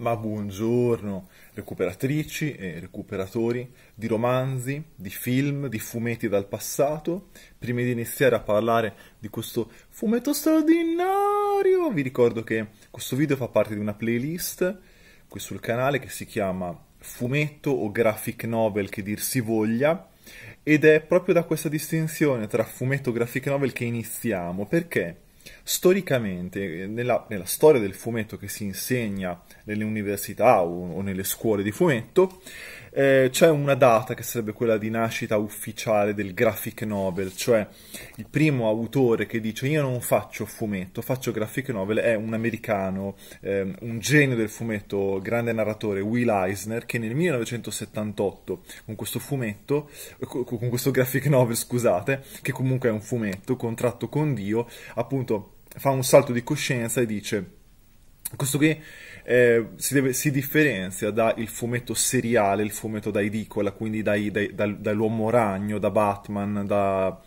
ma buongiorno recuperatrici e recuperatori di romanzi, di film, di fumetti dal passato. Prima di iniziare a parlare di questo fumetto straordinario, vi ricordo che questo video fa parte di una playlist qui sul canale che si chiama Fumetto o Graphic Novel che dir si voglia. Ed è proprio da questa distinzione tra fumetto e graphic novel che iniziamo, perché storicamente, eh, nella, nella, storia del fumetto che si insegna nelle università o, o nelle scuole di fumetto, eh, c'è una data che sarebbe quella di nascita ufficiale del graphic novel, cioè il primo autore che dice io non faccio fumetto, faccio graphic novel, è un americano, eh, un genio del fumetto, grande narratore, Will Eisner, che nel 1978 con questo fumetto, eh, con questo graphic novel scusate, che comunque è un fumetto, contratto con Dio, appunto fa un salto di coscienza e dice questo qui eh, si, deve, si, differenzia dal fumetto seriale, il fumetto da edicola, quindi dai, dai, dal, dall'uomo ragno, da Batman, da,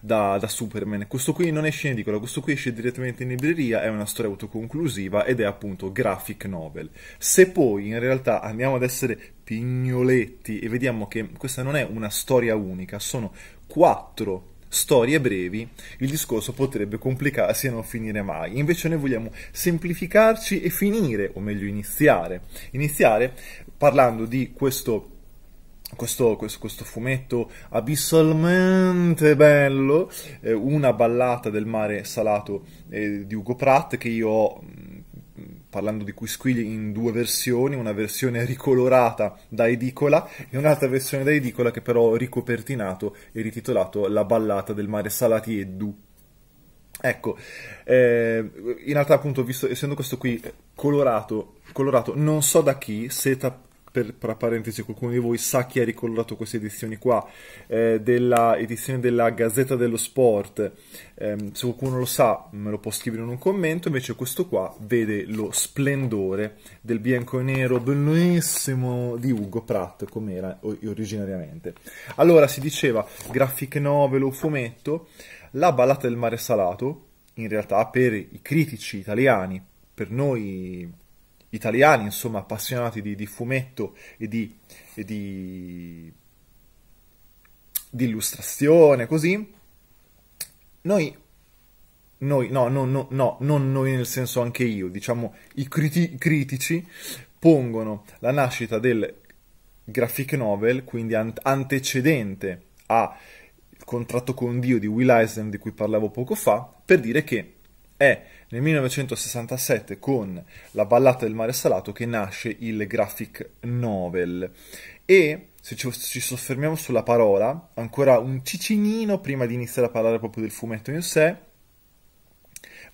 da, da, Superman. Questo qui non esce in edicola, questo qui esce direttamente in libreria, è una storia autoconclusiva ed è appunto graphic novel. Se poi in realtà andiamo ad essere pignoletti e vediamo che questa non è una storia unica, sono quattro storie brevi, il discorso potrebbe complicarsi e non finire mai. Invece noi vogliamo semplificarci e finire, o meglio iniziare. Iniziare parlando di questo questo, questo, questo, fumetto abissalmente bello, eh, una ballata del mare salato eh, di Ugo Pratt che io ho parlando di Quisquiglia in due versioni, una versione ricolorata da edicola e un'altra versione da edicola che però ho ricopertinato e rititolato La ballata del mare salati e du. Ecco, eh, in realtà appunto, visto, essendo questo qui colorato, colorato non so da chi, se seta per, tra parentesi qualcuno di voi sa chi ha ricollato queste edizioni qua, eh, della edizione della Gazzetta dello Sport, eh, se qualcuno lo sa me lo può scrivere in un commento, invece questo qua vede lo splendore del bianco e nero bellissimo di Ugo Pratt, come era originariamente. Allora si diceva graphic novel o fumetto, la ballata del mare salato, in realtà per i critici italiani, per noi italiani, insomma, appassionati di, di fumetto e di, e di, di, illustrazione, così, noi, noi no, no, no, no, non noi nel senso anche io, diciamo, i criti- critici pongono la nascita del graphic novel, quindi an- antecedente al contratto con Dio di Will Eisen di cui parlavo poco fa, per dire che è nel 1967 con La ballata del mare salato che nasce il graphic novel e se ci, ci, soffermiamo sulla parola, ancora un cicinino prima di iniziare a parlare proprio del fumetto in sé,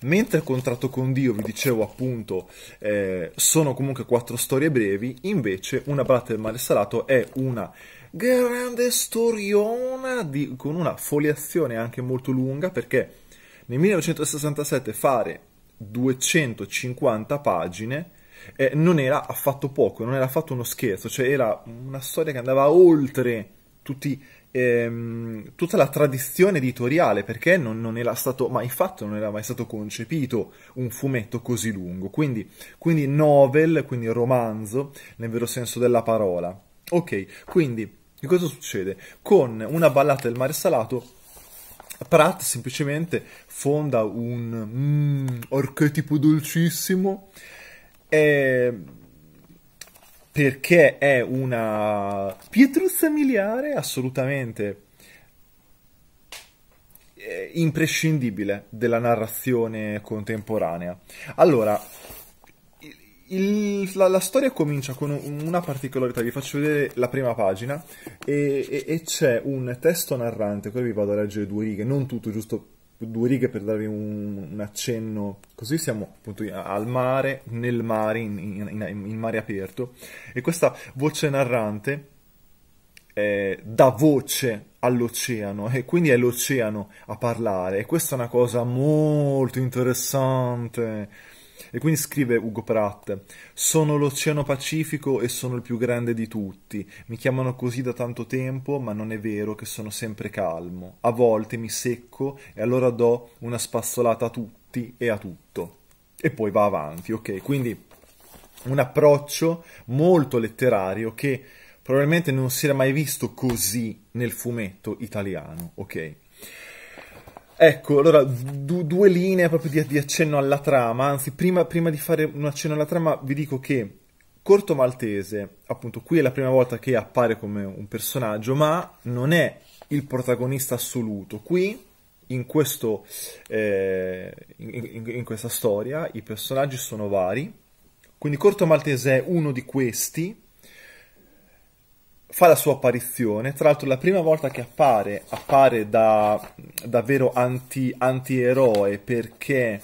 mentre il contratto con Dio, vi dicevo appunto, eh, sono comunque quattro storie brevi, invece Una ballata del mare salato è una grande storiona di, con una foliazione anche molto lunga perché nel 1967 fare 250 pagine eh, non era affatto poco, non era affatto uno scherzo, cioè era una storia che andava oltre tutti, ehm, tutta la tradizione editoriale, perché non, non, era stato, mai fatto, non era mai stato concepito un fumetto così lungo, quindi, quindi novel, quindi romanzo, nel vero senso della parola. Ok, quindi che cosa succede? Con una ballata del mare salato Pratt semplicemente fonda un mm, archetipo dolcissimo eh, perché è una pietruzza miliare assolutamente eh, imprescindibile della narrazione contemporanea. Allora, il, la, la, storia comincia con una particolarità, vi faccio vedere la prima pagina e, e, e c'è un testo narrante, qui vi vado a leggere due righe, non tutto, giusto due righe per darvi un, un accenno, così siamo appunto al mare, nel mare, in, in, in mare aperto e questa voce narrante eh, dà voce all'oceano e quindi è l'oceano a parlare e questa è una cosa molto interessante e quindi scrive Ugo Pratt: Sono l'Oceano Pacifico e sono il più grande di tutti. Mi chiamano così da tanto tempo, ma non è vero che sono sempre calmo. A volte mi secco e allora do una spazzolata a tutti e a tutto. E poi va avanti, ok? Quindi un approccio molto letterario che probabilmente non si era mai visto così nel fumetto italiano, ok? Ecco, allora, du- due linee proprio di, di, accenno alla trama, anzi, prima, prima di fare un accenno alla trama vi dico che Corto Maltese, appunto, qui è la prima volta che appare come un personaggio, ma non è il protagonista assoluto. Qui in, questo, eh, in, in, questa storia i personaggi sono vari, quindi Corto Maltese è uno di questi, fa la sua apparizione. Tra l'altro, la prima volta che appare, appare da davvero anti, anti-eroe perché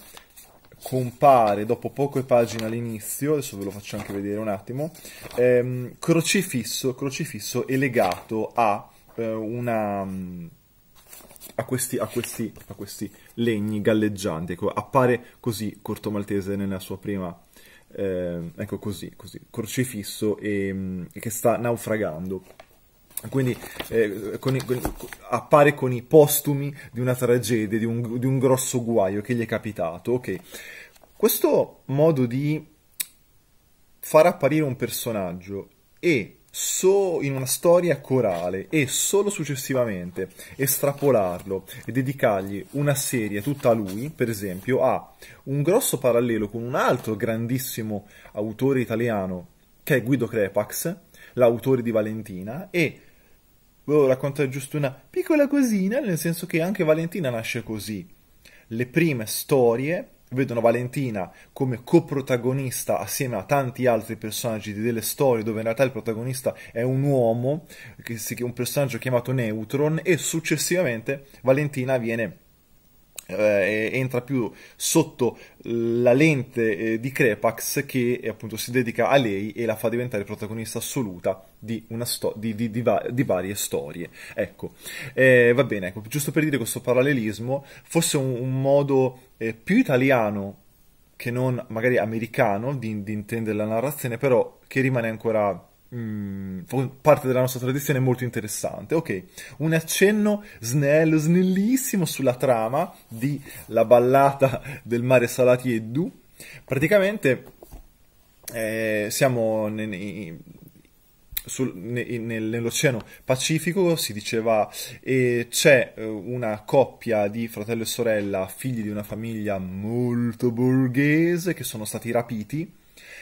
compare dopo poche pagine all'inizio, adesso ve lo faccio anche vedere un attimo, ehm, crocifisso, crocifisso è legato a eh, una... A questi, a, questi, a questi legni galleggianti, ecco, appare così Corto Maltese nella sua prima eh, ecco così, così crocifisso e, e mm, che sta naufragando quindi eh, con i, con, appare con i postumi di una tragedia, di un, di un, grosso guaio che gli è capitato. Ok, questo modo di far apparire un personaggio e so- in una storia corale e solo successivamente estrapolarlo e dedicargli una serie tutta a lui, per esempio, ha un grosso parallelo con un altro grandissimo autore italiano che è Guido Crepax, l'autore di Valentina, e volevo raccontare giusto una piccola cosina, nel senso che anche Valentina nasce così. Le prime storie vedono Valentina come coprotagonista assieme a tanti altri personaggi di delle storie dove in realtà il protagonista è un uomo, un personaggio chiamato Neutron e successivamente Valentina viene eh, entra più sotto la lente eh, di Crepax che eh, appunto si dedica a lei e la fa diventare protagonista assoluta di, di, di, va di varie storie. Ecco, eh, va bene, ecco, giusto per dire questo parallelismo, forse un, un modo eh, più italiano che non magari americano di intendere la narrazione, però che rimane ancora mh, mm, parte della nostra tradizione molto interessante. Ok, un accenno snello, snellissimo sulla trama di La ballata del mare Salati e Du. Praticamente eh, siamo ne, ne, sul, ne, nell'Oceano Pacifico, si diceva, e c'è eh, una coppia di fratello e sorella, figli di una famiglia molto borghese, che sono stati rapiti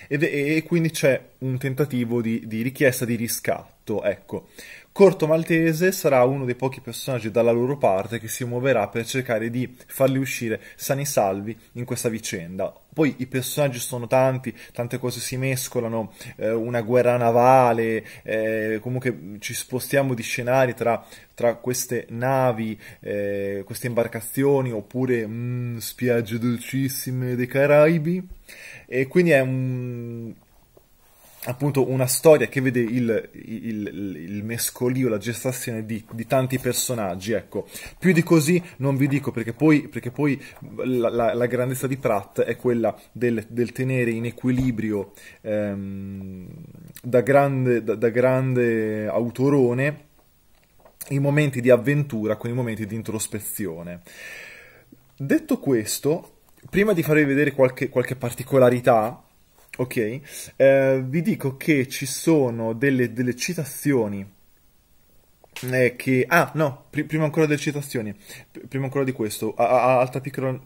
e, e, quindi c'è un tentativo di, di richiesta di riscatto, ecco. Corto Maltese sarà uno dei pochi personaggi dalla loro parte che si muoverà per cercare di farli uscire sani e salvi in questa vicenda. Poi i personaggi sono tanti, tante cose si mescolano, eh, una guerra navale, eh, comunque ci spostiamo di scenari tra, tra queste navi, eh, queste imbarcazioni oppure mm, spiagge dolcissime dei Caraibi. E quindi è un, appunto una storia che vede il, il, il mescolio, la gestazione di, di, tanti personaggi, ecco. Più di così non vi dico perché poi, perché poi la, la, la, grandezza di Pratt è quella del, del tenere in equilibrio ehm, da, grande, da, da grande autorone i momenti di avventura con i momenti di introspezione. Detto questo, prima di farvi vedere qualche, qualche particolarità, Ok, eh, vi dico che ci sono delle, delle citazioni eh, che... Ah, no, pr- prima ancora delle citazioni, pr- prima ancora di questo, a- a- altra piccola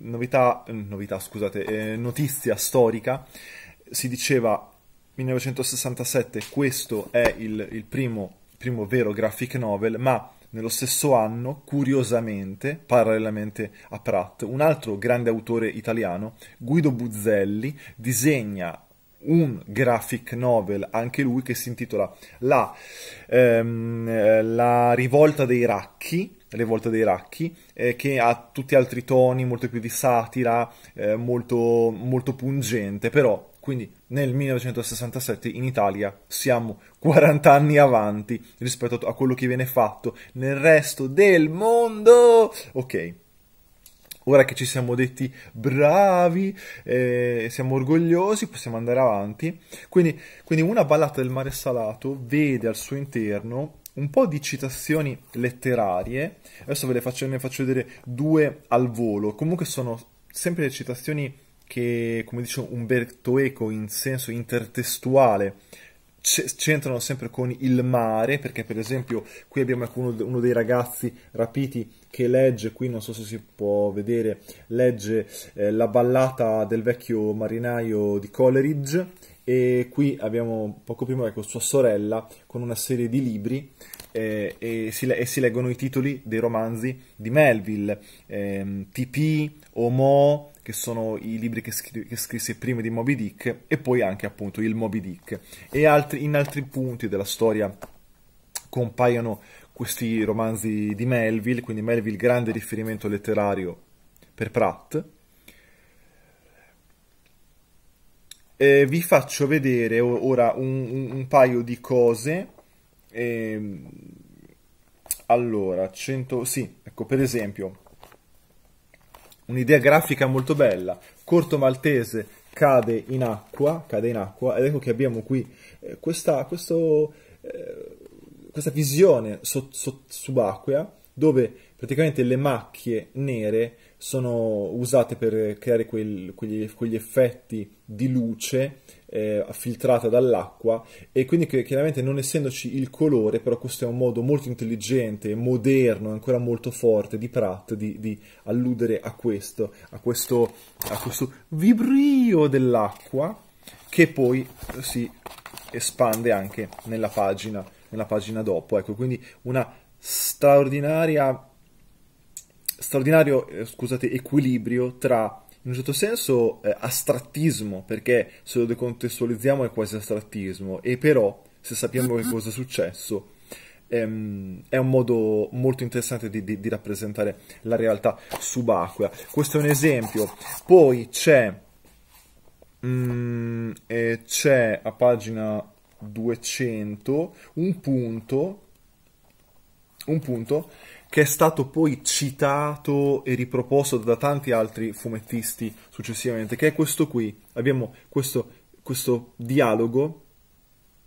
novità, mm, novità scusate, eh, notizia storica, si diceva 1967 questo è il, il primo, primo vero graphic novel, ma nello stesso anno, curiosamente, parallelamente a Pratt, un altro grande autore italiano, Guido Buzzelli, disegna un graphic novel, anche lui, che si intitola La, ehm, la rivolta dei racchi, Rivolta dei Racchi, eh, che ha tutti altri toni, molto più di satira, eh, molto, molto pungente, però quindi nel 1967 in Italia siamo 40 anni avanti rispetto a quello che viene fatto nel resto del mondo. Ok. Ora che ci siamo detti bravi, eh, siamo orgogliosi, possiamo andare avanti. Quindi, quindi una ballata del mare salato vede al suo interno un po' di citazioni letterarie. Adesso ve le faccio, ne faccio vedere due al volo. Comunque sono sempre le citazioni che, come dice Umberto Eco, in senso intertestuale c'entrano sempre con il mare, perché per esempio qui abbiamo ecco, uno, uno, dei ragazzi rapiti che legge, qui non so se si può vedere, legge eh, la ballata del vecchio marinaio di Coleridge e qui abbiamo poco prima ecco, sua sorella con una serie di libri eh, e, si, e, si, leggono i titoli dei romanzi di Melville, ehm, Tipi, Omo, che sono i libri che, scri che, scrisse prima di Moby Dick e poi anche appunto il Moby Dick e altri, in altri punti della storia compaiono questi romanzi di Melville, quindi Melville grande riferimento letterario per Pratt. E vi faccio vedere ora un, un paio di cose. E... Ehm, allora, 100... sì, ecco, per esempio, un'idea grafica molto bella. Corto maltese cade in acqua, cade in acqua ed ecco che abbiamo qui eh, questa, questo, eh, questa, visione so, so, subacquea dove praticamente le macchie nere sono usate per creare quel, quegli, quegli, effetti di luce eh, filtrata dall'acqua e quindi chiaramente non essendoci il colore, però questo è un modo molto intelligente, moderno, ancora molto forte di Pratt di, di alludere a questo, a questo, a questo vibrio dell'acqua che poi si espande anche nella pagina, nella pagina dopo. Ecco, quindi una straordinaria straordinario eh, scusate, equilibrio tra in un certo senso eh, astrattismo, perché se lo decontestualizziamo è quasi astrattismo, e però se sappiamo che cosa è successo ehm, è un modo molto interessante di, di, di, rappresentare la realtà subacquea. Questo è un esempio. Poi c'è, mm, eh, c'è a pagina 200 un punto, un punto che è stato poi citato e riproposto da tanti altri fumettisti successivamente, che è questo qui. Abbiamo questo, questo dialogo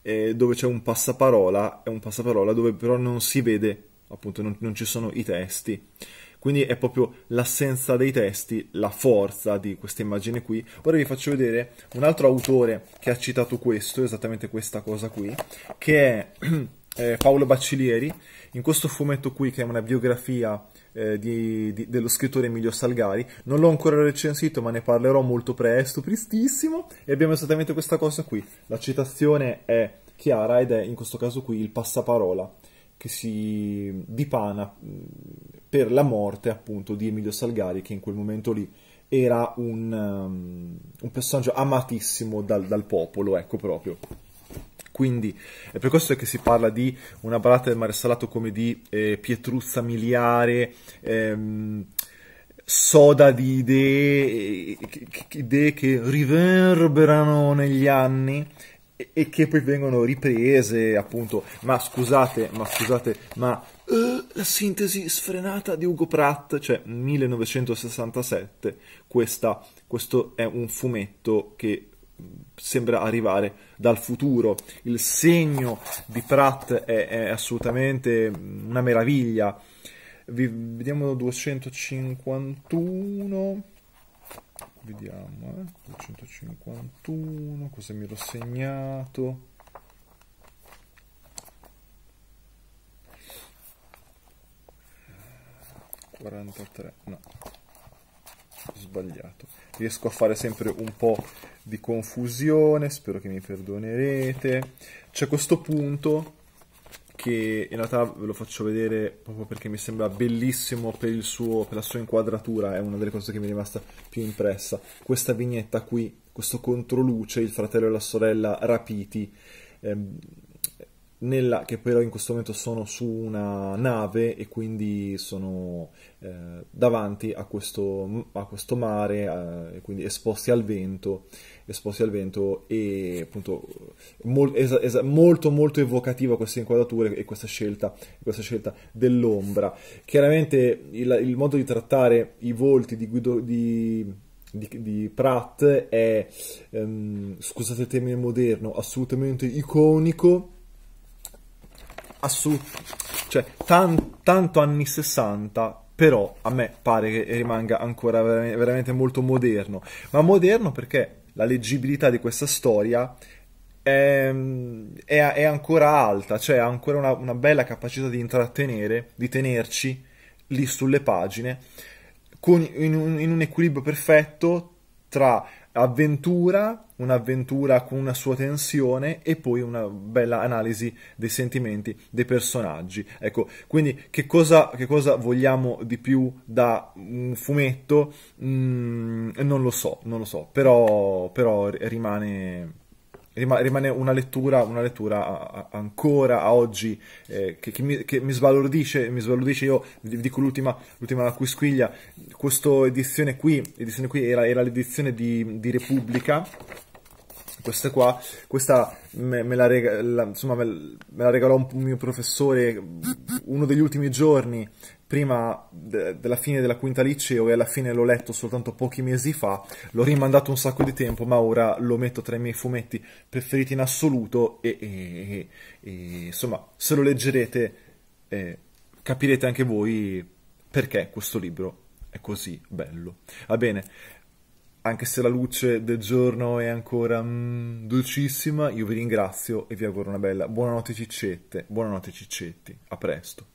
eh, dove c'è un passaparola, è un passaparola dove però non si vede, appunto non, non ci sono i testi. Quindi è proprio l'assenza dei testi, la forza di questa immagine qui. Ora vi faccio vedere un altro autore che ha citato questo, esattamente questa cosa qui, che è... eh, Paolo Baccilieri, in questo fumetto qui che è una biografia eh, di, di, dello scrittore Emilio Salgari, non l'ho ancora recensito ma ne parlerò molto presto, prestissimo, e abbiamo esattamente questa cosa qui, la citazione è chiara ed è in questo caso qui il passaparola che si dipana mm, per la morte appunto di Emilio Salgari che in quel momento lì era un, um, un personaggio amatissimo dal, dal popolo, ecco proprio. Quindi è per questo che si parla di una ballata del mare salato come di eh, pietruzza miliare, ehm, soda di idee, eh, idee che riverberano negli anni e che poi vengono riprese appunto ma scusate ma scusate ma uh, la sintesi sfrenata di Ugo Pratt cioè 1967 questa, questo è un fumetto che sembra arrivare dal futuro. Il segno di Pratt è, è assolutamente una meraviglia. Vi, vediamo 251. Vediamo, eh? 251, cosa mi ero segnato? Quarantatré, no sbagliato. Riesco a fare sempre un po' di confusione, spero che mi perdonerete. C'è questo punto che in realtà ve lo faccio vedere proprio perché mi sembra bellissimo per, suo, per la sua inquadratura, è una delle cose che mi è rimasta più impressa. Questa vignetta qui, questo controluce, il fratello e la sorella rapiti. Ehm, nella, che però in questo momento sono su una nave e quindi sono eh, davanti a questo, a questo mare, eh, quindi esposti al vento, esposti al vento e appunto mol, es, es, molto molto evocativa queste inquadrature e questa scelta, questa scelta dell'ombra. Chiaramente il, il, modo di trattare i volti di Guido di, di, di, Pratt è, ehm, scusate il termine moderno, assolutamente iconico assolutamente, cioè tan- tanto anni 60, però a me pare che rimanga ancora ver- veramente molto moderno, ma moderno perché la leggibilità di questa storia è, è, è ancora alta, cioè ha ancora una, una bella capacità di intrattenere, di tenerci lì sulle pagine, con, in, un, in un equilibrio perfetto tra avventura un'avventura con una sua tensione e poi una bella analisi dei sentimenti dei personaggi. Ecco, quindi che cosa, che cosa vogliamo di più da un fumetto? Mm, non lo so, non lo so, però, però rimane rimane una lettura, una lettura ancora a oggi eh, che, che, mi, che mi, sbalordisce, mi, sbalordisce, Io vi dico l'ultima, l'ultima quisquiglia, questa edizione qui, edizione qui era, era l'edizione di, di Repubblica queste qua, questa me, me, la, rega, la, insomma, me, me la, regalò un, mio professore uno degli ultimi giorni prima de, della fine della quinta liceo e alla fine l'ho letto soltanto pochi mesi fa, l'ho rimandato un sacco di tempo ma ora lo metto tra i miei fumetti preferiti in assoluto e, e, e insomma se lo leggerete eh, capirete anche voi perché questo libro è così bello. Va bene, anche se la luce del giorno è ancora mm, dolcissima, io vi ringrazio e vi auguro una bella buonanotte ciccette, buonanotte ciccetti, a presto.